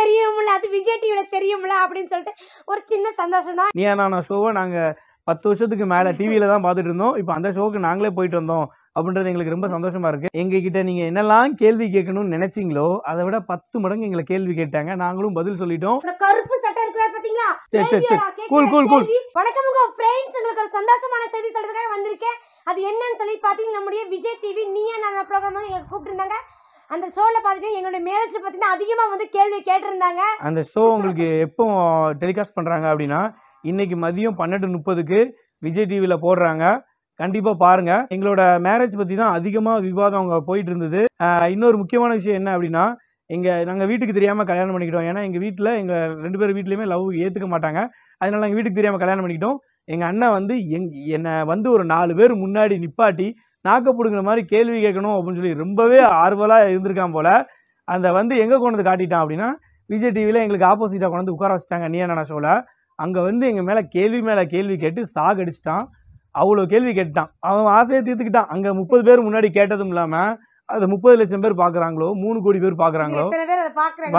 தெரியும்ல அது விஜய் டிவில தெரியும்ல அப்படின்னு சொல்லிட்டு ஒரு சின்ன சந்தோஷம் தான் நீ நான் ஷோவை நாங்க பத்து வருஷத்துக்கு மேல டிவியில தான் பாத்துட்டு இருந்தோம் இப்போ அந்த ஷோவுக்கு நாங்களே போயிட்டு வந்தோம் அப்படின்றது எங்களுக்கு ரொம்ப சந்தோஷமா இருக்கு எங்ககிட்ட நீங்க என்னெல்லாம் கேள்வி கேட்கணும்னு நினைச்சீங்களோ அதை விட பத்து மடங்கு எங்களை கேள்வி கேட்டாங்க நாங்களும் பதில் சொல்லிட்டோம் கருப்பு சட்டம் இருக்கிறது பாத்தீங்களா சரி சரி சரி கூல் கூல் கூல் வணக்கம் ஒரு சந்தோஷமான செய்தி சொல்றதுக்காக வந்திருக்கேன் அது என்னன்னு சொல்லி பாத்தீங்கன்னா நம்முடைய விஜய் டிவி நீயா நான் ப்ரோக்ராம் எங்களுக்கு கூப்பிட்டு இருந்தாங்க அந்த ஷோவில் பார்த்துட்டு எங்களுடைய மேரேஜ் பார்த்தீங்கன்னா அதிகமாக வந்து கேள்வி கேட்டிருந்தாங்க அந்த ஷோ உங்களுக்கு எப்போ டெலிகாஸ்ட் பண்ணுறாங்க அப்படின்னா இன்னைக்கு மதியம் பன்னெண்டு முப்பதுக்கு விஜய் டிவியில் போடுறாங்க கண்டிப்பாக பாருங்கள் எங்களோட மேரேஜ் பற்றி தான் அதிகமாக விவாதம் அவங்க போயிட்டு இருந்தது இன்னொரு முக்கியமான விஷயம் என்ன அப்படின்னா எங்கள் நாங்கள் வீட்டுக்கு தெரியாமல் கல்யாணம் பண்ணிக்கிட்டோம் ஏன்னா எங்கள் வீட்டில் எங்கள் ரெண்டு பேர் வீட்லேயுமே லவ் ஏற்றுக்க மாட்டாங்க அதனால நாங்க வீட்டுக்கு தெரியாமல் கல்யாணம் பண்ணிக்கிட்டோம் எங்கள் அண்ணன் வந்து எங் என்னை வந்து ஒரு நாலு பேர் முன்னாடி நிப்பாட்டி நாக்க பிடுங்கிற மாதிரி கேள்வி கேட்கணும் அப்படின்னு சொல்லி ரொம்பவே ஆர்வலாக இருந்திருக்கான் போல் அந்த வந்து எங்கே கொண்டு வந்து காட்டிட்டான் அப்படின்னா விஜய் டிவியில் எங்களுக்கு ஆப்போசிட்டாக கொண்டு வந்து உட்கார வச்சுட்டாங்க நீ என்ன ஷோவில் அங்கே வந்து எங்கள் மேலே கேள்வி மேலே கேள்வி கேட்டு சாக் அடிச்சிட்டான் அவ்வளோ கேள்வி கேட்டான் அவன் ஆசையை தீர்த்துக்கிட்டான் அங்கே முப்பது பேர் முன்னாடி கேட்டதும் இல்லாமல் அது முப்பது லட்சம் பேர் பாக்குறாங்களோ மூணு கோடி பேர் பாக்குறாங்களோ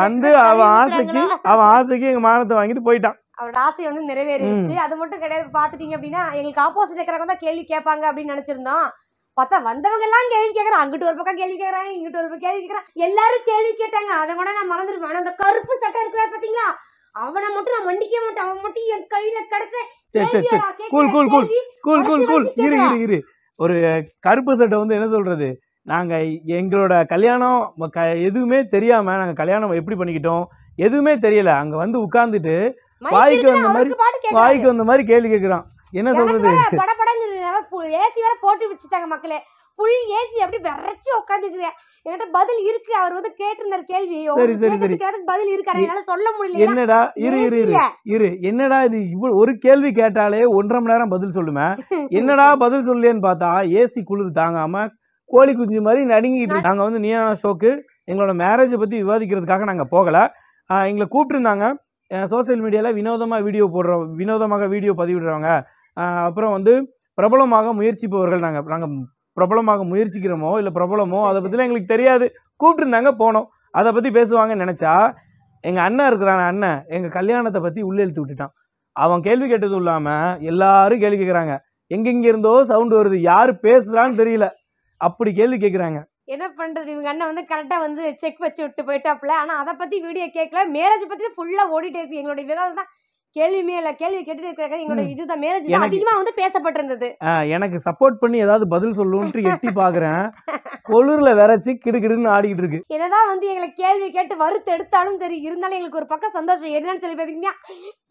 வந்து அவன் ஆசைக்கு அவன் ஆசைக்கு எங்க மானத்தை வாங்கிட்டு போயிட்டான் அவரோட ஆசை வந்து நிறைவேறிடுச்சு அது மட்டும் கிடையாது பாத்துட்டீங்க அப்படின்னா எங்களுக்கு ஆப்போசிட் இருக்கிறவங்க தான் கேள்வி கேட்பாங்க அப்படின்னு நினைச்சிருந்தோம் பார்த்தா வந்தவங்க எல்லாம் கேள்வி கேட்கறான் அங்கிட்டு ஒரு பக்கம் கேள்வி கேட்கறாங்க இங்கிட்டு ஒரு பக்கம் கேள்வி கேட்கறான் எல்லாரும் கேள்வி கேட்டாங்க அதை கூட நான் மறந்துருப்பேன் அந்த கருப்பு சட்டை இருக்கிறார் பாத்தீங்களா அவனை மட்டும் நான் மண்டிக்க மாட்டேன் அவன் மட்டும் என் கையில கிடைச்ச cool cool cool cool cool cool இரு இரு இரு ஒரு கருப்பு சட்டை வந்து என்ன சொல்றது நாங்கள் எங்களோட கல்யாணம் க எதுவுமே தெரியாமல் நாங்கள் கல்யாணம் எப்படி பண்ணிக்கிட்டோம் எதுவுமே தெரியல அங்கே வந்து உட்காந்துட்டு வாய்க்கு வந்த மாதிரி வாய்க்கு வந்த மாதிரி கேள்வி கேட்குறான் என்ன சொல்றது ஏசி வேற போட்டு வச்சுட்டாங்க மக்களே புல் ஏசி அப்படி விரைச்சி உட்காந்துக்கிறேன் என்கிட்ட பதில் இருக்கு அவர் வந்து கேட்டிருந்தார் கேள்வியோ சரி சரி சரி பதில் இருக்கு என்னால சொல்ல முடியல என்னடா இரு இரு இரு இரு என்னடா இது இவ்வளவு ஒரு கேள்வி கேட்டாலே ஒன்றரை மணி நேரம் பதில் சொல்லுமே என்னடா பதில் சொல்லேன்னு பார்த்தா ஏசி குளிர் தாங்காம கோழி குஞ்சு மாதிரி நடுங்கிட்டு நாங்க வந்து நீயா ஷோக்கு எங்களோட மேரேஜை பத்தி விவாதிக்கிறதுக்காக நாங்க போகல எங்களை கூப்பிட்டுருந்தாங்க சோசியல் மீடியாவில் வினோதமாக வீடியோ போடுறோம் வினோதமாக வீடியோ பதிவிடுறவங்க அப்புறம் வந்து பிரபலமாக முயற்சிப்பவர்கள் நாங்கள் நாங்கள் பிரபலமாக முயற்சிக்கிறோமோ இல்லை பிரபலமோ அதை பற்றிலாம் எங்களுக்கு தெரியாது கூப்பிட்டுருந்தாங்க போனோம் அதை பற்றி பேசுவாங்கன்னு நினச்சா எங்கள் அண்ணன் இருக்கிறான் அண்ணன் எங்கள் கல்யாணத்தை பற்றி உள்ளே இழுத்து விட்டுட்டான் அவன் கேள்வி கேட்டதும் இல்லாமல் எல்லாரும் கேள்வி கேட்குறாங்க எங்கெங்கே இருந்தோ சவுண்டு வருது யார் பேசுகிறான்னு தெரியல அப்படி கேள்வி கேட்குறாங்க என்ன பண்றது இவங்க அண்ணன் வந்து கரெக்டா வந்து செக் வச்சு விட்டு போயிட்டாப்ல ஆனா அதை பத்தி வீடியோ கேட்கல மேரேஜ் பத்தி ஃபுல்லா ஓடிட்டே இருக்கு எங்களுடைய விவாதம் தான் கேள்வி மேல கேள்வி கேட்டுட்டு இருக்கிற எங்களோட இதுதான் மேரேஜ் அதிகமா வந்து பேசப்பட்டிருந்தது எனக்கு சப்போர்ட் பண்ணி ஏதாவது பதில் சொல்லுன்ட்டு எட்டி பாக்குறேன் கொளுர்ல விரைச்சி கிடு கிடுன்னு ஆடிக்கிட்டு இருக்கு என்னதான் வந்து எங்களை கேள்வி கேட்டு வறுத்து எடுத்தாலும் சரி இருந்தாலும் எங்களுக்கு ஒரு பக்கம் சந்தோஷம் என்னன்னு சொல்லி பாத்தீங்கன்னா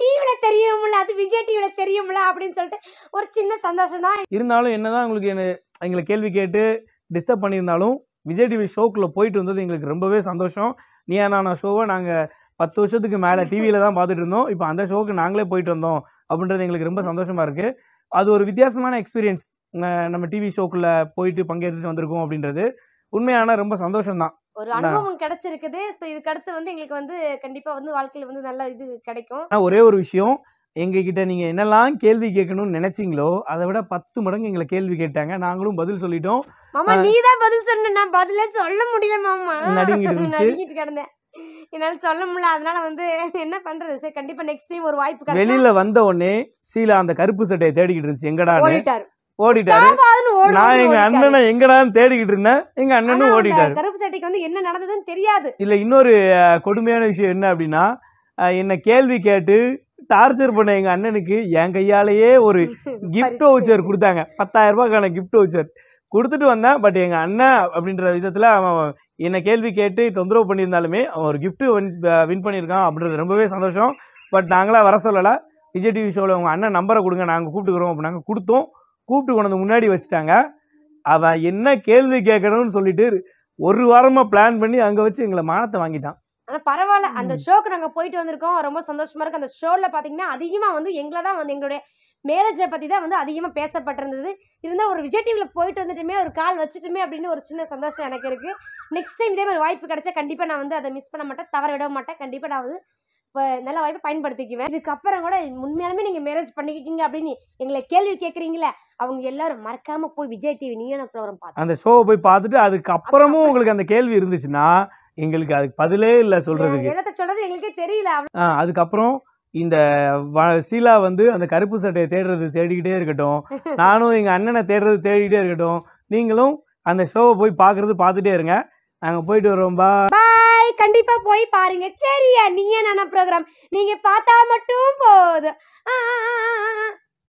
டிவில தெரியும்ல அது விஜய் டிவில தெரியும்ல அப்படின்னு சொல்லிட்டு ஒரு சின்ன சந்தோஷம் தான் இருந்தாலும் என்னதான் உங்களுக்கு எங்களை கேள்வி கேட்டு டிஸ்டர்ப் பண்ணியிருந்தாலும் விஜய் டிவி ஷோக்குள்ள போயிட்டு வந்தது எங்களுக்கு ரொம்பவே சந்தோஷம் நீ நான் ஷோவை நாங்கள் பத்து வருஷத்துக்கு மேலே டிவியில் தான் பார்த்துட்டு இருந்தோம் இப்போ அந்த ஷோக்கு நாங்களே போயிட்டு வந்தோம் அப்படின்றது எங்களுக்கு ரொம்ப சந்தோஷமாக இருக்குது அது ஒரு வித்தியாசமான எக்ஸ்பீரியன்ஸ் நம்ம டிவி ஷோக்குள்ளே போயிட்டு பங்கேற்றுட்டு வந்திருக்கோம் அப்படின்றது உண்மையான ரொம்ப சந்தோஷம் தான் ஒரு அனுபவம் கிடைச்சிருக்குது ஸோ இதுக்கடுத்து வந்து எங்களுக்கு வந்து கண்டிப்பா வந்து வாழ்க்கையில வந்து நல்ல இது கிடைக்கும் ஒரே ஒரு விஷயம் எங்ககிட்ட நீங்க என்னெல்லாம் கேள்வி கேட்கணும்னு நினைச்சீங்களோ அதை விட பத்து மடங்கு எங்களை கேள்வி கேட்டாங்க நாங்களும் பதில் சொல்லிட்டோம் மாமா நீதான் பதில் சொன்ன நான் சொல்ல முடியல மாமா நடுங்கிட்டு இருந்துச்சு என்னால சொல்ல முடியல அதனால வந்து என்ன பண்றது சார் கண்டிப்பா நெக்ஸ்ட் டைம் ஒரு வாய்ப்பு வெளியில வந்த உடனே சீலா அந்த கருப்பு சட்டையை தேடிக்கிட்டு இருந்துச்சு எங்கடா ஓடிட்டாரு நான் எங்க எங்கடான்னு தேடிக்கிட்டு எங்க அண்ணனும் ஓடிட்டாரு கருப்பு என்ன நடந்ததுன்னு தெரியாது இன்னொரு கொடுமையான விஷயம் என்ன அப்படின்னா என்ன கேள்வி கேட்டு டார்ச்சர் பண்ண எங்க அண்ணனுக்கு என் கையாலேயே ஒரு கிஃப்ட் வவுச்சர் கொடுத்தாங்க பத்தாயிரம் ரூபாய்க்கான கிஃப்ட் வவுச்சர் கொடுத்துட்டு வந்தேன் பட் எங்கள் அண்ணன் அப்படின்ற விதத்தில் அவன் என்னை கேள்வி கேட்டு தொந்தரவு பண்ணியிருந்தாலுமே அவன் ஒரு கிஃப்ட்டு வின் வின் பண்ணியிருக்கான் அப்படின்றது ரொம்பவே சந்தோஷம் பட் நாங்களாக வர சொல்லலை விஜய் டிவி ஷோவில் உங்கள் அண்ணன் நம்பரை கொடுங்க நாங்கள் கூப்பிட்டுக்கிறோம் அப்படின்னாங்க கொடுத்தோம் கூப்பிட்டு கொண்டு முன்னாடி வச்சுட்டாங்க அவன் என்ன கேள்வி கேட்கணும்னு சொல்லிட்டு ஒரு வாரமாக பிளான் பண்ணி அங்கே வச்சு எங்களை மானத்தை வாங்கிட்டான் ஆனால் பரவாயில்ல அந்த ஷோக்கு நாங்கள் போயிட்டு வந்திருக்கோம் ரொம்ப சந்தோஷமா இருக்கு அந்த ஷோவில் பார்த்தீங்கன்னா அதிகமாக வந்து எங்களை தான் வந்து எங்களுடைய மேரேஜை பற்றி தான் வந்து அதிகமாக பேசப்பட்டிருந்தது இருந்தால் ஒரு விஜய் டிவியில் போயிட்டு வந்துட்டுமே ஒரு கால் வச்சுட்டுமே அப்படின்னு ஒரு சின்ன சந்தோஷம் எனக்கு இருக்குது நெக்ஸ்ட் டைம் இதே மாதிரி வாய்ப்பு கிடைச்சா கண்டிப்பாக நான் வந்து அதை மிஸ் பண்ண மாட்டேன் தவற விட மாட்டேன் கண்டிப்பாக நான் வந்து இப்போ நல்ல வாய்ப்பை பயன்படுத்திக்குவேன் இதுக்கப்புறம் கூட உண்மையாலுமே நீங்கள் மேரேஜ் பண்ணிக்கிட்டீங்க அப்படின்னு எங்களை கேள்வி கேட்குறீங்களே அவங்க எல்லாரும் மறக்காம போய் விஜய் டிவி நீங்க ப்ரோக்ராம் பார்த்து அந்த ஷோவை போய் பார்த்துட்டு அதுக்கப்புறமும் உங்களுக்கு அந்த கேள்வி இருந்துச்சுன்னா எங்களுக்கு அதுக்கு பதிலே இல்லை சொல்றது என்னத்தை சொல்றது எங்களுக்கே தெரியல அதுக்கப்புறம் இந்த சீலா வந்து அந்த கருப்பு சட்டையை தேடுறது தேடிக்கிட்டே இருக்கட்டும் நானும் எங்கள் அண்ணனை தேடுறது தேடிக்கிட்டே இருக்கட்டும் நீங்களும் அந்த ஷோவை போய் பார்க்குறது பார்த்துட்டே இருங்க நாங்கள் போயிட்டு வரோம் பா பாய் கண்டிப்பாக போய் பாருங்க சரியா நீங்கள் என்ன ப்ரோக்ராம் நீங்கள் பார்த்தா மட்டும் போதும்